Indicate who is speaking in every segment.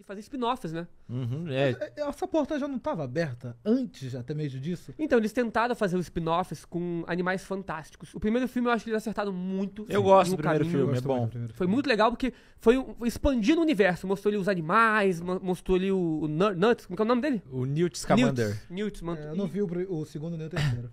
Speaker 1: de
Speaker 2: fazer spin-offs, né?
Speaker 1: Uhum, é. é essa porta já não estava aberta antes até mesmo
Speaker 2: disso? Então, eles tentaram fazer os spin-offs com animais fantásticos. O primeiro filme eu acho que eles acertaram muito. Eu gosto do primeiro caminho. filme, é bom. foi muito legal porque foi expandindo o universo. Mostrou ali os animais, mostrou ali o, o Nuts, como é o nome dele? O Newt Scamander. Newt, Newt é, Eu não vi
Speaker 3: o, o segundo nem o terceiro.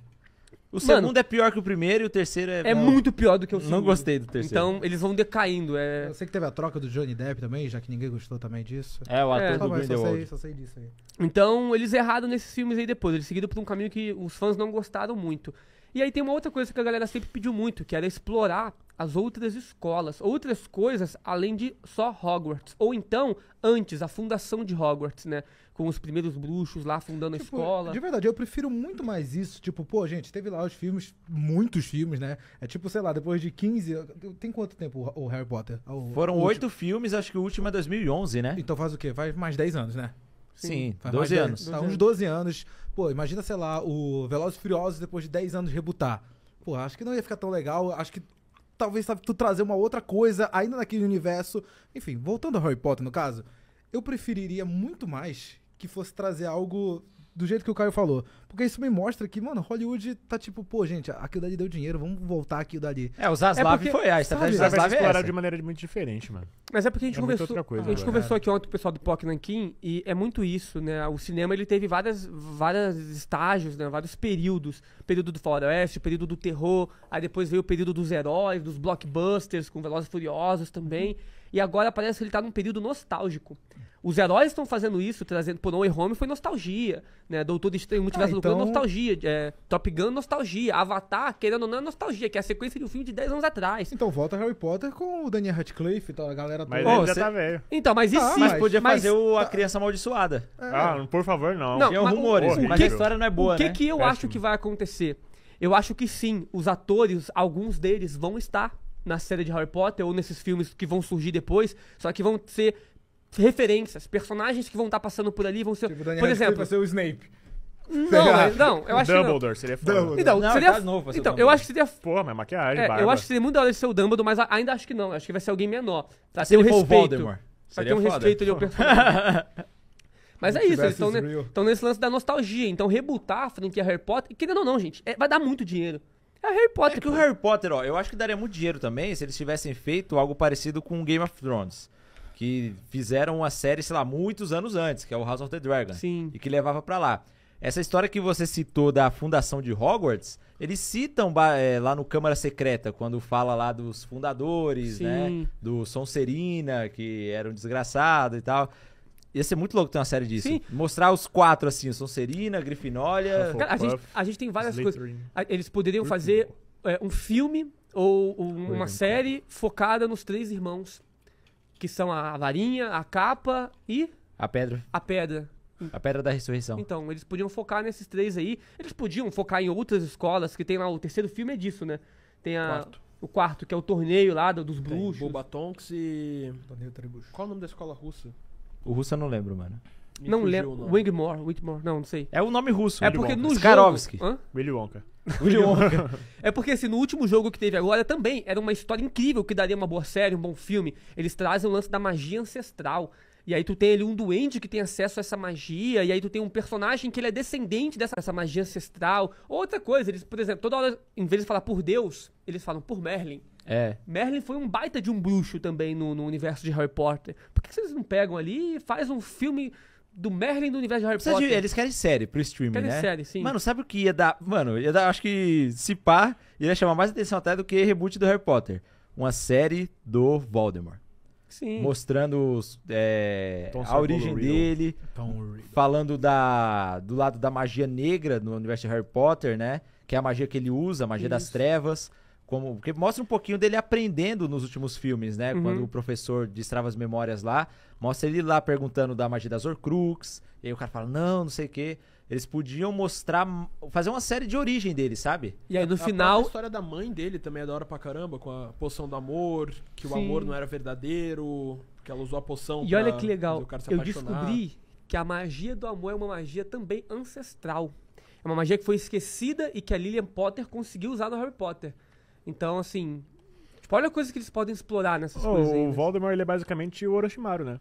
Speaker 2: O Mano, segundo é pior que o primeiro e o terceiro é. É não, muito pior do que o
Speaker 3: segundo. Não gostei do terceiro. Então
Speaker 2: eles vão decaindo. É... Eu sei que teve a troca do Johnny Depp também, já que ninguém gostou também disso. É, o ator é. do tá Grindelwald. Só sei, só sei disso aí. Então eles erraram nesses filmes aí depois. Eles seguiram por um caminho que os fãs não gostaram muito. E aí tem uma outra coisa que a galera sempre pediu muito, que era explorar as outras escolas, outras coisas além de só Hogwarts. Ou então, antes, a fundação de Hogwarts, né? Com os primeiros bruxos lá fundando tipo, a escola. De verdade, eu prefiro
Speaker 1: muito mais isso. Tipo, pô, gente, teve lá os filmes, muitos filmes, né? É tipo, sei lá, depois de 15. Tem quanto tempo o Harry Potter? O, Foram oito
Speaker 3: filmes, acho que o último é 2011, né? Então faz o quê? Faz mais 10 anos, né? Sim, Sim 12 mais, anos. Tá, uns 12 anos. Pô, imagina, sei
Speaker 1: lá, o Velozes e Furiosos depois de 10 anos rebutar. Pô, acho que não ia ficar tão legal. Acho que talvez sabe, tu trazer uma outra coisa ainda naquele universo. Enfim, voltando a Harry Potter, no caso, eu preferiria muito mais que fosse trazer algo do jeito que o Caio falou. Porque isso me mostra que, mano, Hollywood tá tipo, pô, gente, aquilo dali deu dinheiro, vamos voltar aquilo dali. É,
Speaker 2: o Zaslav é porque, foi a estratégia sabe, do Zaslav. é de maneira muito diferente, mano. Mas é porque a gente é conversou, coisa, a gente agora. conversou aqui ontem com o pessoal do POC Nankin e é muito isso, né? O cinema ele teve várias, várias estágios, né? Vários períodos. período do faroeste, o período do terror, aí depois veio o período dos heróis, dos blockbusters com Velozes e Furiosos também. Uhum. E agora parece que ele tá num período nostálgico. Os heróis estão fazendo isso, trazendo. por No Way Home foi nostalgia, né? Doutor Estranho, Multiverso ah, então... do nostalgia. É, Top Gun, nostalgia. Avatar, querendo ou não, é nostalgia, que é a sequência de um filme de 10 anos
Speaker 1: atrás. Então volta Harry Potter com o Daniel Radcliffe e toda a galera toda. Mas ele já tá
Speaker 2: velho. Então, mas e Ah, se... mas
Speaker 1: podia
Speaker 3: mas- fazer o, a tá criança amaldiçoada. É. Ah, por favor, não. Não, Tinha é mas o- rumores, o Mas que- a história não é boa, o que né? que
Speaker 2: eu acho que vai acontecer? Eu acho que sim, os atores, alguns deles vão estar na série de Harry Potter ou nesses filmes que vão surgir depois, só que vão ser referências, personagens que vão estar tá passando por ali, vão ser, tipo, Daniel por exemplo, vai ser o Snape. Não, não, eu acho Dumbledore, que seria Dumbledore. Então, não, seria, tá então eu acho que seria.
Speaker 1: Pô, mas é maquiagem, é, barba. Eu acho
Speaker 2: que seria muito da hora de ser o Dumbledore, mas ainda acho que não. Acho que vai ser alguém menor. Pra o ter um respeito. Pra seria ter um foda. respeito ali ao personagem. mas é isso, eles estão ne, nesse lance da nostalgia. Então, rebutar a franquia Harry Potter, querendo ou não, gente, é, vai dar muito dinheiro. É Harry Potter. É que pô. o Harry Potter, ó, eu acho que daria muito
Speaker 3: dinheiro também se eles tivessem feito algo parecido com Game of Thrones. Que fizeram uma série, sei lá, muitos anos antes, que é o House of the Dragon. Sim. E que levava para lá. Essa história que você citou da fundação de Hogwarts, eles citam é, lá no Câmara Secreta, quando fala lá dos fundadores, né, Sim. né? Do Sonserina, que era um desgraçado e tal. Ia ser muito louco ter uma série disso. Sim. Mostrar os quatro, assim, Sonserina, Grifinória... Cara, a, gente, a gente tem várias coisas.
Speaker 2: Eles poderiam fazer é, um filme ou um, uma série focada nos três irmãos. Que são a varinha, a capa e... A pedra. A pedra. A
Speaker 3: Pedra da Ressurreição.
Speaker 2: Então, eles podiam focar nesses três aí. Eles podiam focar em outras escolas, que tem lá o terceiro filme é disso, né? Tem a, quarto. o quarto, que é o torneio lá dos tem bruxos. Bobatonks
Speaker 1: e. Torneio Qual é o nome da escola russa?
Speaker 3: O russo eu não lembro, mano. Me não lembro.
Speaker 2: Wigmore, Wingmore, não, não sei. É o nome russo. É porque no Skarovski. jogo... Willy Wonka. Willy Wonka. é porque, assim, no último jogo que teve agora também era uma história incrível que daria uma boa série, um bom filme. Eles trazem o lance da magia ancestral. E aí tu tem ali um duende que tem acesso a essa magia, e aí tu tem um personagem que ele é descendente dessa, dessa magia ancestral. Outra coisa, eles, por exemplo, toda hora, em vez de falar por Deus, eles falam por Merlin. É. Merlin foi um baita de um bruxo também no, no universo de Harry Potter. Por que, vocês não pegam ali e faz um filme do Merlin do universo de Harry Precisa Potter. De, eles querem
Speaker 3: série pro streaming, querem né? Querem série, sim. Mano, sabe o que ia dar? Mano, ia dar, acho que se pá, ia chamar mais atenção até do que reboot do Harry Potter. Uma série do Voldemort. Sim. Mostrando é, a origem dele, falando da, do lado da magia negra no universo de Harry Potter, né? Que é a magia que ele usa, a magia Isso. das trevas como porque mostra um pouquinho dele aprendendo nos últimos filmes, né? Uhum. Quando o professor destrava as memórias lá, mostra ele lá perguntando da magia das Horcrux, e aí o cara fala: "Não, não sei o quê". Eles podiam mostrar, fazer uma série de origem dele, sabe?
Speaker 1: E aí no a, final. A história da mãe dele também é da hora pra caramba, com a poção do amor, que Sim. o amor não era verdadeiro, que ela usou a poção. E pra olha que legal, eu descobri
Speaker 2: que a magia do amor é uma magia também ancestral. É uma magia que foi esquecida e que a Lillian Potter conseguiu usar no Harry Potter. Então, assim. Tipo, olha a coisa que eles podem explorar nessas oh, coisas. O né?
Speaker 1: Voldemort ele é basicamente o Orochimaru, né?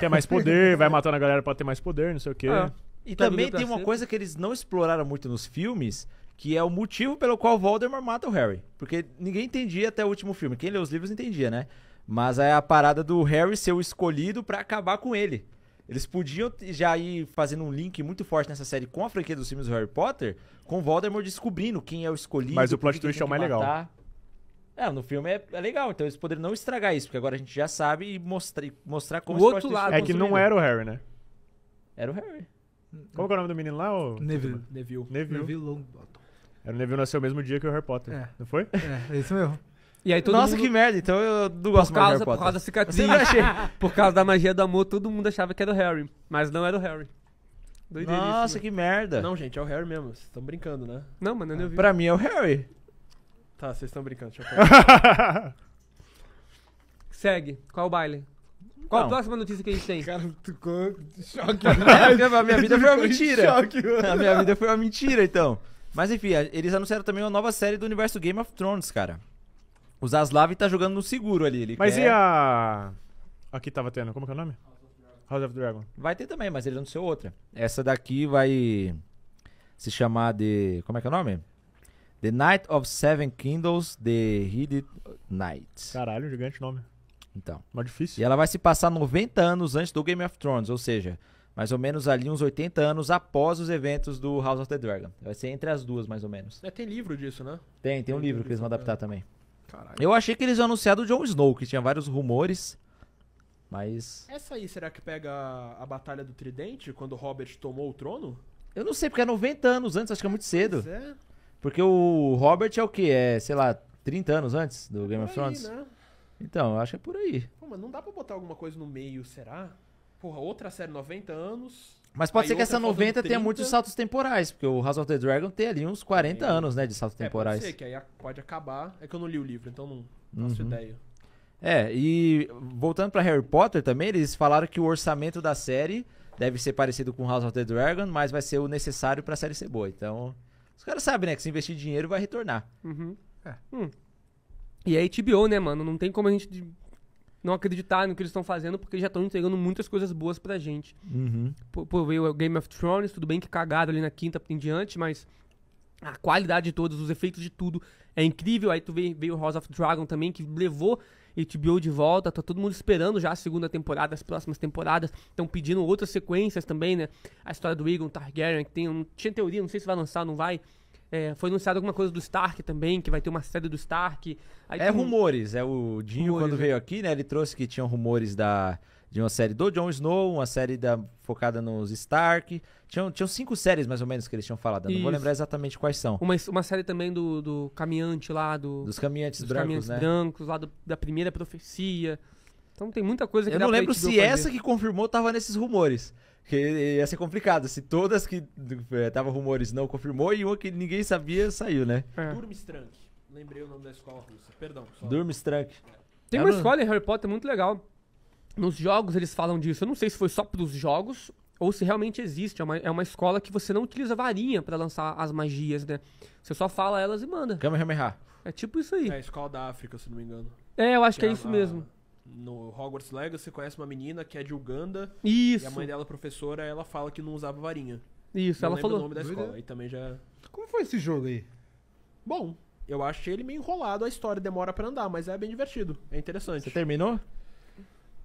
Speaker 1: Tem mais poder, vai matando a galera pra ter mais poder, não sei o quê. Ah, e
Speaker 2: também tem uma ser. coisa que eles não exploraram muito
Speaker 3: nos filmes, que é o motivo pelo qual Voldemort mata o Harry. Porque ninguém entendia até o último filme. Quem lê os livros entendia, né? Mas é a parada do Harry ser o escolhido para acabar com ele. Eles podiam já ir fazendo um link muito forte nessa série com a franquia dos filmes do Harry Potter, com Voldemort descobrindo quem é o escolhido. Mas o plot twist é o mais legal. É, no filme é, é legal, então eles poderiam não estragar isso, porque agora a gente já sabe e mostrar, mostrar como o outro lado É que não era
Speaker 1: o Harry, né? Era o Harry. Como é o nome do menino lá? Ou... Neville. Neville. Neville. Neville
Speaker 2: Longbottom. Era o Neville nasceu o mesmo dia que o Harry Potter. É. Não foi? É, é isso mesmo. E aí todo Nossa, mundo... que merda, então eu não gosto por causa, Harry Potter. Por causa da cicatriz, por causa da magia do amor, todo mundo achava que era o Harry, mas não era o Harry. Doideira Nossa, que merda.
Speaker 1: Não, gente, é o Harry mesmo, vocês estão brincando, né? Não, mano, eu não é é. vi. Pra mim é o Harry. Tá, vocês estão brincando. Deixa eu
Speaker 2: Segue. Qual o baile? Qual a próxima notícia que a gente tem? Cara, ficou de choque. É, a minha vida foi uma mentira. choque, A minha vida foi uma mentira,
Speaker 3: então. Mas enfim, eles anunciaram também uma nova série do universo Game of Thrones, cara. O Zaslav tá jogando no seguro ali. Ele Mas quer... e a. Aqui tava tendo, como é que é o nome? House of Dragon. Vai ter também, mas ele anunciou outra. Essa daqui vai se chamar de. Como é que é o nome? The Night of Seven Kindles, The Hidden Knights. Caralho, um gigante nome. Então. Mas difícil. E ela vai se passar 90 anos antes do Game of Thrones, ou seja, mais ou menos ali uns 80 anos após os eventos do House of the Dragon. Vai ser entre as duas, mais ou menos. É, tem livro disso, né? Tem, tem, tem um livro, que eles vão adaptar também. É. Caralho. Eu achei que eles iam anunciar do Jon Snow, que tinha vários rumores. Mas.
Speaker 1: Essa aí, será que pega a, a Batalha do Tridente, quando Robert tomou o trono?
Speaker 3: Eu não sei, porque é 90 anos antes, acho que é muito cedo. Pois é. Porque o Robert é o que? É, sei lá, 30 anos antes do Game of Thrones? Aí, né? Então, eu acho que é por aí.
Speaker 1: Pô, mas não dá pra botar alguma coisa no meio, será? Porra, outra série 90 anos. Mas pode ser que essa 90 tenha muitos
Speaker 3: saltos temporais, porque o House of the Dragon tem ali uns 40 é. anos, né, de saltos é, temporais. Pode ser,
Speaker 1: que aí pode acabar. É que eu não li o livro, então não faço uhum. ideia.
Speaker 3: É, e voltando para Harry Potter também, eles falaram que o orçamento da série deve ser parecido com House of the Dragon, mas vai ser o necessário para a série ser boa. Então,
Speaker 2: os caras sabem, né? Que se investir dinheiro vai retornar. Uhum. É. Hum. E aí é HBO, né, mano? Não tem como a gente não acreditar no que eles estão fazendo, porque eles já estão entregando muitas coisas boas pra gente. Uhum. Pô, veio o Game of Thrones, tudo bem que cagado ali na quinta em diante, mas a qualidade de todos, os efeitos de tudo é incrível. Aí tu veio, o House of Dragon também, que levou HBO de volta, tá todo mundo esperando já a segunda temporada, as próximas temporadas, estão pedindo outras sequências também, né? A história do Egon Targaryen, que tem, um, tinha teoria, não sei se vai lançar, não vai. É, foi anunciado alguma coisa do Stark também, que vai ter uma série do Stark. Aí é tem... rumores,
Speaker 3: é o Dinho rumores, quando né? veio aqui, né? Ele trouxe que tinham rumores da de uma série do Jon Snow, uma série da, focada nos Stark. Tinham, tinham cinco séries, mais ou menos, que eles tinham falado. Não vou lembrar exatamente quais são.
Speaker 2: Uma, uma série também do, do caminhante lá, do, dos caminhantes dos brancos, caminhantes né? brancos, lá do, da primeira profecia. Então tem muita coisa que Eu não lembro se fazer. essa que
Speaker 3: confirmou estava nesses rumores. Que ia ser complicado, se todas que estavam eh, rumores não confirmou
Speaker 2: e uma que ninguém sabia saiu, né? É.
Speaker 1: Durmstrang. Lembrei o nome da escola russa. Perdão. Só... Durmstrang.
Speaker 2: Tem uma escola em Harry Potter muito legal nos jogos eles falam disso. Eu não sei se foi só pros jogos ou se realmente existe. É uma, é uma escola que você não utiliza varinha para lançar as magias, né? Você só fala elas e manda. Kamehameha. É tipo isso aí. É a escola da África, se não me
Speaker 1: engano. É, eu acho que, que é, isso a... mesmo no Hogwarts Legacy, você conhece uma menina que é de Uganda. Isso. E a mãe dela, é professora, ela fala que não usava varinha. Isso, não ela falou. o nome da escola. E também já. Como foi esse jogo aí? Bom, eu achei ele meio enrolado, a história demora para andar, mas é bem divertido. É interessante. Você terminou?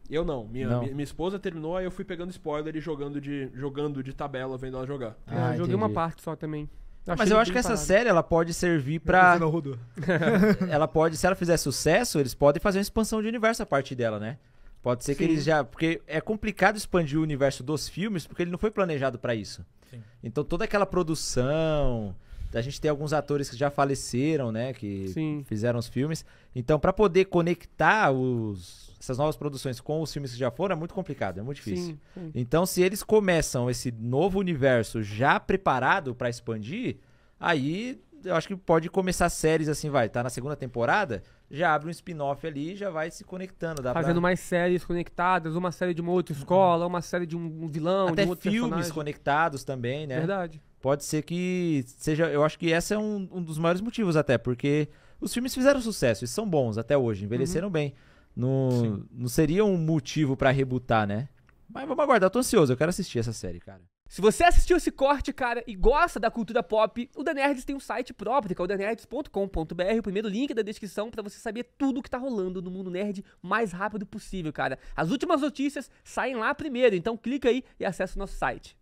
Speaker 1: Eu não. Minha, não. minha, esposa terminou, aí eu fui pegando spoiler e jogando de, jogando de tabela, vendo ela jogar. Ah, eu ah, joguei uma parte só também. Eu mas eu acho que essa parado. série
Speaker 3: ela pode servir pra. ela pode, se ela fizer sucesso, eles podem fazer uma expansão de universo a partir dela, né? Pode ser Sim. que eles já. Porque é complicado expandir o universo dos filmes, porque ele não foi planejado para isso. Sim. Então toda aquela produção, a gente tem alguns atores que já faleceram, né? Que Sim. fizeram os filmes. Então, para poder conectar os, essas novas produções com os filmes que já foram, é muito complicado, é muito difícil. Sim. Então, se eles começam esse novo universo já preparado para expandir, aí eu acho que pode começar séries assim, vai, tá na segunda temporada, já abre um spin-off ali e já vai se conectando. Fazendo pra... mais
Speaker 2: séries conectadas, uma série de uma outra uhum. escola, uma série de um vilão, Até de um outro filmes personagem. conectados também, né? Verdade
Speaker 3: pode ser que seja. Eu acho que esse é um, um dos maiores motivos, até, porque os filmes fizeram sucesso e são bons até hoje, envelheceram uhum. bem. Não, não seria um motivo para rebutar, né? Mas vamos aguardar, eu tô ansioso, eu quero assistir essa série, cara.
Speaker 2: Se você assistiu esse corte, cara, e gosta da cultura pop, o The Nerds tem um site próprio, que é o thenerds.com.br, o primeiro link da descrição para você saber tudo o que tá rolando no mundo nerd mais rápido possível, cara. As últimas notícias saem lá primeiro, então clica aí e acessa o nosso site.